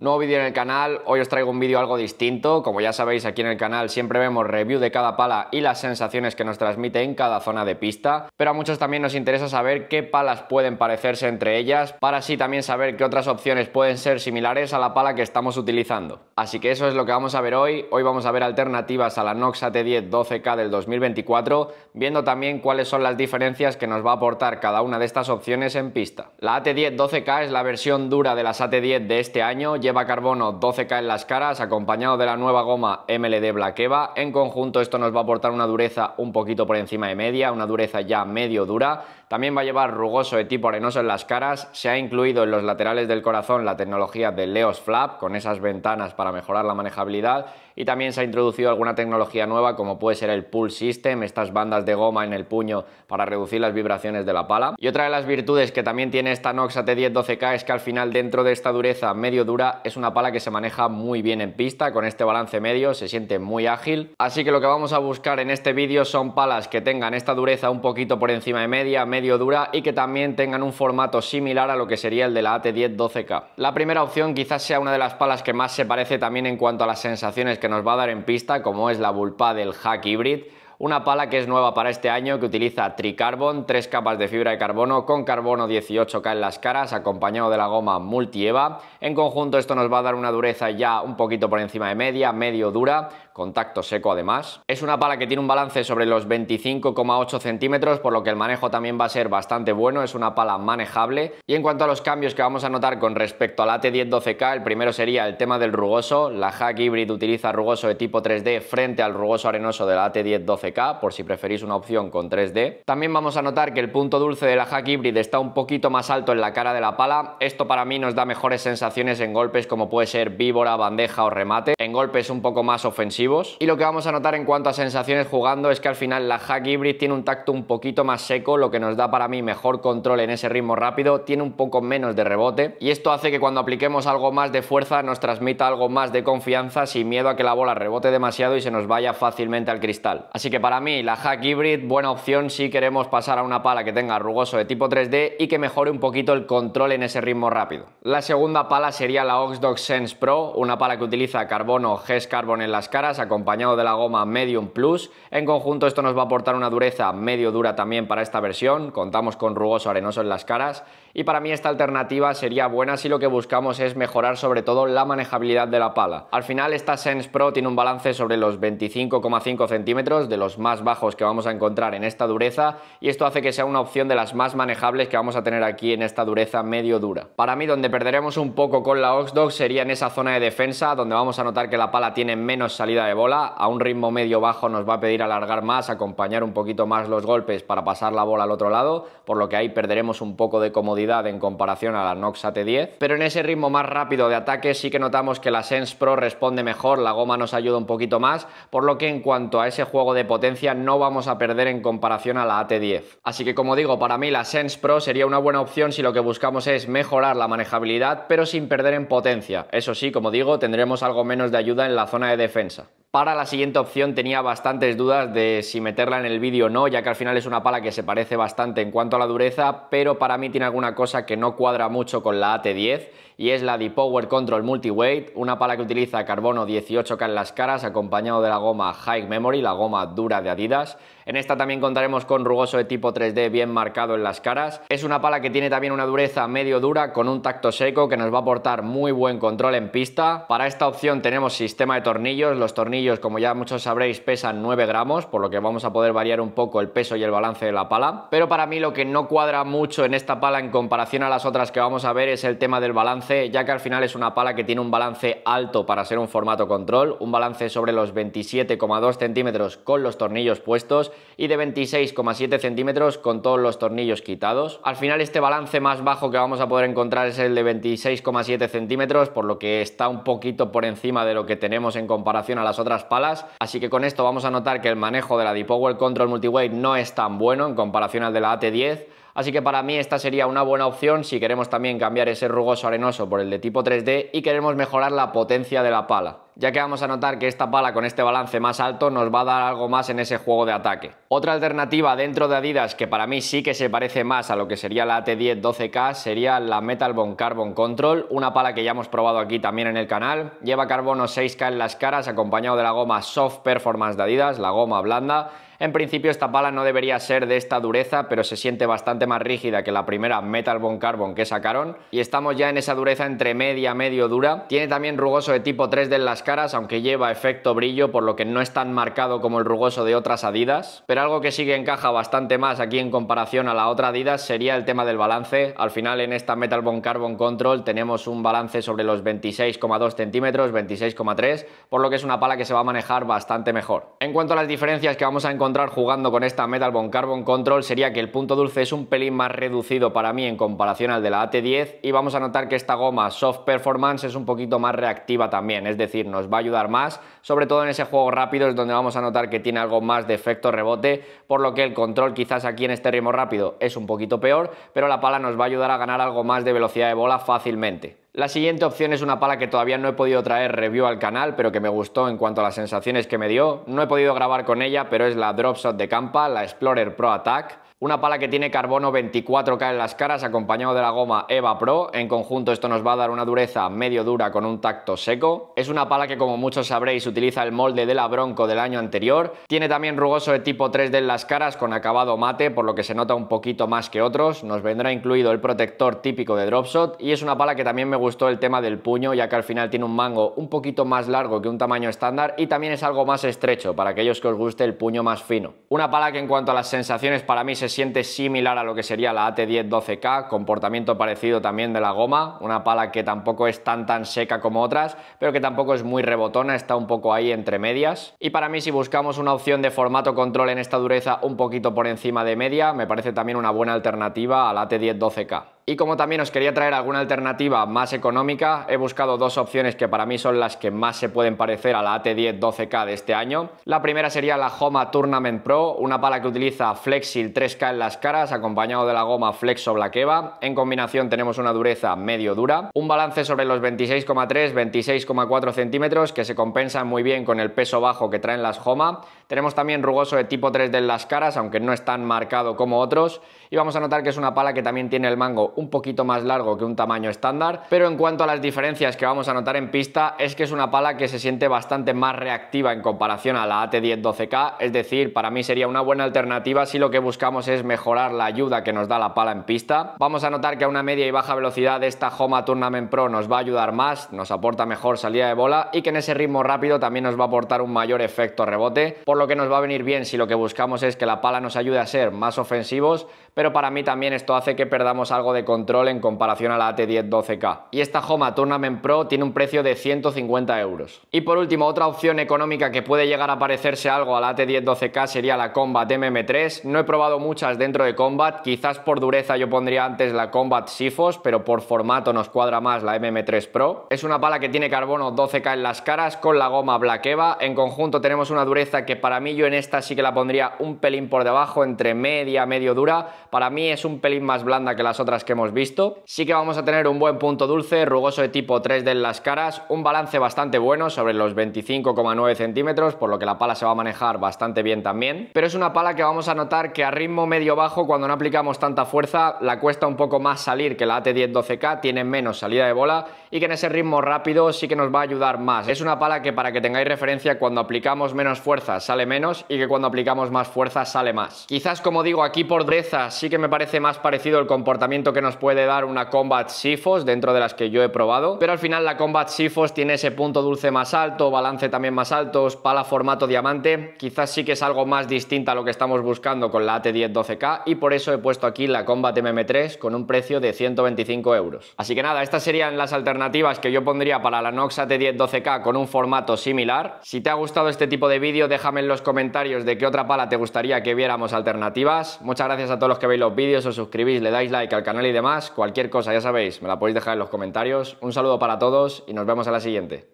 Nuevo vídeo en el canal, hoy os traigo un vídeo algo distinto, como ya sabéis aquí en el canal siempre vemos review de cada pala y las sensaciones que nos transmite en cada zona de pista, pero a muchos también nos interesa saber qué palas pueden parecerse entre ellas, para así también saber qué otras opciones pueden ser similares a la pala que estamos utilizando. Así que eso es lo que vamos a ver hoy, hoy vamos a ver alternativas a la Nox AT10 12K del 2024, viendo también cuáles son las diferencias que nos va a aportar cada una de estas opciones en pista. La AT10 12K es la versión dura de las AT10 de este año, carbono 12K en las caras, acompañado de la nueva goma MLD Black En conjunto esto nos va a aportar una dureza un poquito por encima de media, una dureza ya medio dura. También va a llevar rugoso de tipo arenoso en las caras. Se ha incluido en los laterales del corazón la tecnología de Leos Flap, con esas ventanas para mejorar la manejabilidad. Y también se ha introducido alguna tecnología nueva, como puede ser el Pull System, estas bandas de goma en el puño para reducir las vibraciones de la pala. Y otra de las virtudes que también tiene esta Noxa T10 12K es que al final dentro de esta dureza medio dura es una pala que se maneja muy bien en pista, con este balance medio se siente muy ágil. Así que lo que vamos a buscar en este vídeo son palas que tengan esta dureza un poquito por encima de media, medio dura y que también tengan un formato similar a lo que sería el de la AT10 12K. La primera opción quizás sea una de las palas que más se parece también en cuanto a las sensaciones que nos va a dar en pista, como es la vulpa del Hack Hybrid una pala que es nueva para este año, que utiliza tricarbon, tres capas de fibra de carbono con carbono 18K en las caras, acompañado de la goma multieva. En conjunto esto nos va a dar una dureza ya un poquito por encima de media, medio dura, contacto seco además. Es una pala que tiene un balance sobre los 25,8 centímetros, por lo que el manejo también va a ser bastante bueno, es una pala manejable. Y en cuanto a los cambios que vamos a notar con respecto al AT10-12K, el primero sería el tema del rugoso. La Hack Hybrid utiliza rugoso de tipo 3D frente al rugoso arenoso del AT10-12K por si preferís una opción con 3D. También vamos a notar que el punto dulce de la Hack Hybrid está un poquito más alto en la cara de la pala. Esto para mí nos da mejores sensaciones en golpes como puede ser víbora, bandeja o remate, en golpes un poco más ofensivos. Y lo que vamos a notar en cuanto a sensaciones jugando es que al final la Hack Hybrid tiene un tacto un poquito más seco, lo que nos da para mí mejor control en ese ritmo rápido, tiene un poco menos de rebote y esto hace que cuando apliquemos algo más de fuerza nos transmita algo más de confianza sin miedo a que la bola rebote demasiado y se nos vaya fácilmente al cristal. Así que para mí la hack hybrid, buena opción si queremos pasar a una pala que tenga rugoso de tipo 3D y que mejore un poquito el control en ese ritmo rápido. La segunda pala sería la Oxdog Sense Pro, una pala que utiliza carbono GES Carbon en las caras acompañado de la goma Medium Plus. En conjunto esto nos va a aportar una dureza medio dura también para esta versión, contamos con rugoso arenoso en las caras y para mí esta alternativa sería buena si lo que buscamos es mejorar sobre todo la manejabilidad de la pala. Al final esta Sense Pro tiene un balance sobre los 25,5 centímetros de los más bajos que vamos a encontrar en esta dureza y esto hace que sea una opción de las más manejables que vamos a tener aquí en esta dureza medio dura. Para mí donde perderemos un poco con la Oxdog sería en esa zona de defensa donde vamos a notar que la pala tiene menos salida de bola, a un ritmo medio bajo nos va a pedir alargar más, acompañar un poquito más los golpes para pasar la bola al otro lado, por lo que ahí perderemos un poco de comodidad en comparación a la Nox AT10, pero en ese ritmo más rápido de ataque sí que notamos que la Sense Pro responde mejor, la goma nos ayuda un poquito más, por lo que en cuanto a ese juego de potencia potencia no vamos a perder en comparación a la AT10. Así que como digo, para mí la Sense Pro sería una buena opción si lo que buscamos es mejorar la manejabilidad pero sin perder en potencia. Eso sí, como digo, tendremos algo menos de ayuda en la zona de defensa. Para la siguiente opción tenía bastantes dudas de si meterla en el vídeo o no, ya que al final es una pala que se parece bastante en cuanto a la dureza, pero para mí tiene alguna cosa que no cuadra mucho con la AT10 y es la de Power Control Multiweight, una pala que utiliza carbono 18K en las caras acompañado de la goma High Memory, la goma dura de Adidas en esta también contaremos con rugoso de tipo 3D bien marcado en las caras. Es una pala que tiene también una dureza medio dura con un tacto seco que nos va a aportar muy buen control en pista. Para esta opción tenemos sistema de tornillos. Los tornillos, como ya muchos sabréis, pesan 9 gramos, por lo que vamos a poder variar un poco el peso y el balance de la pala. Pero para mí lo que no cuadra mucho en esta pala en comparación a las otras que vamos a ver es el tema del balance, ya que al final es una pala que tiene un balance alto para ser un formato control, un balance sobre los 27,2 centímetros con los tornillos puestos y de 26,7 centímetros con todos los tornillos quitados. Al final este balance más bajo que vamos a poder encontrar es el de 26,7 centímetros, por lo que está un poquito por encima de lo que tenemos en comparación a las otras palas. Así que con esto vamos a notar que el manejo de la Deep Control Multiweight no es tan bueno en comparación al de la AT10. Así que para mí esta sería una buena opción si queremos también cambiar ese rugoso arenoso por el de tipo 3D y queremos mejorar la potencia de la pala ya que vamos a notar que esta pala con este balance más alto nos va a dar algo más en ese juego de ataque. Otra alternativa dentro de Adidas que para mí sí que se parece más a lo que sería la AT10 12K sería la Metal Bone Carbon Control, una pala que ya hemos probado aquí también en el canal. Lleva carbono 6K en las caras acompañado de la goma Soft Performance de Adidas, la goma blanda en principio esta pala no debería ser de esta dureza, pero se siente bastante más rígida que la primera Metal Bone Carbon que sacaron y estamos ya en esa dureza entre media, medio dura. Tiene también rugoso de tipo 3 de las caras, aunque lleva efecto brillo, por lo que no es tan marcado como el rugoso de otras Adidas, pero algo que sí encaja bastante más aquí en comparación a la otra Adidas sería el tema del balance. Al final en esta Metal Bone Carbon Control tenemos un balance sobre los 26,2 centímetros, 26,3, por lo que es una pala que se va a manejar bastante mejor. En cuanto a las diferencias que vamos a encontrar jugando con esta Metal bone Carbon Control sería que el punto dulce es un pelín más reducido para mí en comparación al de la AT10 y vamos a notar que esta goma Soft Performance es un poquito más reactiva también, es decir, nos va a ayudar más, sobre todo en ese juego rápido es donde vamos a notar que tiene algo más de efecto rebote, por lo que el control quizás aquí en este ritmo rápido es un poquito peor, pero la pala nos va a ayudar a ganar algo más de velocidad de bola fácilmente. La siguiente opción es una pala que todavía no he podido traer review al canal, pero que me gustó en cuanto a las sensaciones que me dio. No he podido grabar con ella, pero es la Dropshot de Campa, la Explorer Pro Attack. Una pala que tiene carbono 24K en las caras acompañado de la goma Eva Pro. En conjunto esto nos va a dar una dureza medio dura con un tacto seco. Es una pala que como muchos sabréis utiliza el molde de la Bronco del año anterior. Tiene también rugoso de tipo 3D en las caras con acabado mate por lo que se nota un poquito más que otros. Nos vendrá incluido el protector típico de Dropshot y es una pala que también me gustó el tema del puño ya que al final tiene un mango un poquito más largo que un tamaño estándar y también es algo más estrecho para aquellos que os guste el puño más fino. Una pala que en cuanto a las sensaciones para mí se siente similar a lo que sería la AT10-12K, comportamiento parecido también de la goma, una pala que tampoco es tan tan seca como otras, pero que tampoco es muy rebotona, está un poco ahí entre medias. Y para mí si buscamos una opción de formato control en esta dureza un poquito por encima de media, me parece también una buena alternativa a la AT10-12K. Y como también os quería traer alguna alternativa más económica, he buscado dos opciones que para mí son las que más se pueden parecer a la AT10 12K de este año. La primera sería la Homa Tournament Pro, una pala que utiliza Flexil 3K en las caras acompañado de la goma Flexo Blaqueva. En combinación tenemos una dureza medio dura, un balance sobre los 26,3-26,4 centímetros que se compensan muy bien con el peso bajo que traen las Homa tenemos también rugoso de tipo 3 de las caras, aunque no es tan marcado como otros. Y vamos a notar que es una pala que también tiene el mango un poquito más largo que un tamaño estándar. Pero en cuanto a las diferencias que vamos a notar en pista, es que es una pala que se siente bastante más reactiva en comparación a la AT10-12K. Es decir, para mí sería una buena alternativa si lo que buscamos es mejorar la ayuda que nos da la pala en pista. Vamos a notar que a una media y baja velocidad esta Homa Tournament Pro nos va a ayudar más, nos aporta mejor salida de bola y que en ese ritmo rápido también nos va a aportar un mayor efecto rebote lo que nos va a venir bien si lo que buscamos es que la pala nos ayude a ser más ofensivos, pero para mí también esto hace que perdamos algo de control en comparación a la AT10-12K. Y esta Homa Tournament Pro tiene un precio de 150 euros. Y por último, otra opción económica que puede llegar a parecerse algo a la AT10-12K sería la Combat MM3. No he probado muchas dentro de Combat, quizás por dureza yo pondría antes la Combat Sifos, pero por formato nos cuadra más la MM3 Pro. Es una pala que tiene carbono 12K en las caras con la goma Black Eva. En conjunto tenemos una dureza que para para mí yo en esta sí que la pondría un pelín por debajo, entre media, medio dura. Para mí es un pelín más blanda que las otras que hemos visto. Sí que vamos a tener un buen punto dulce, rugoso de tipo 3 de las caras, un balance bastante bueno sobre los 25,9 centímetros, por lo que la pala se va a manejar bastante bien también. Pero es una pala que vamos a notar que a ritmo medio-bajo, cuando no aplicamos tanta fuerza, la cuesta un poco más salir que la AT10-12K, tiene menos salida de bola y que en ese ritmo rápido sí que nos va a ayudar más. Es una pala que para que tengáis referencia, cuando aplicamos menos fuerza sale menos y que cuando aplicamos más fuerza sale más. Quizás como digo aquí por Dreza sí que me parece más parecido el comportamiento que nos puede dar una Combat Sifos dentro de las que yo he probado, pero al final la Combat Sifos tiene ese punto dulce más alto, balance también más alto, pala formato diamante, quizás sí que es algo más distinta a lo que estamos buscando con la AT10 12K y por eso he puesto aquí la Combat MM3 con un precio de 125 euros. Así que nada, estas serían las alternativas que yo pondría para la Nox AT10 12K con un formato similar. Si te ha gustado este tipo de vídeo déjame en los comentarios de qué otra pala te gustaría que viéramos alternativas. Muchas gracias a todos los que veis los vídeos, os suscribís, le dais like al canal y demás. Cualquier cosa, ya sabéis, me la podéis dejar en los comentarios. Un saludo para todos y nos vemos a la siguiente.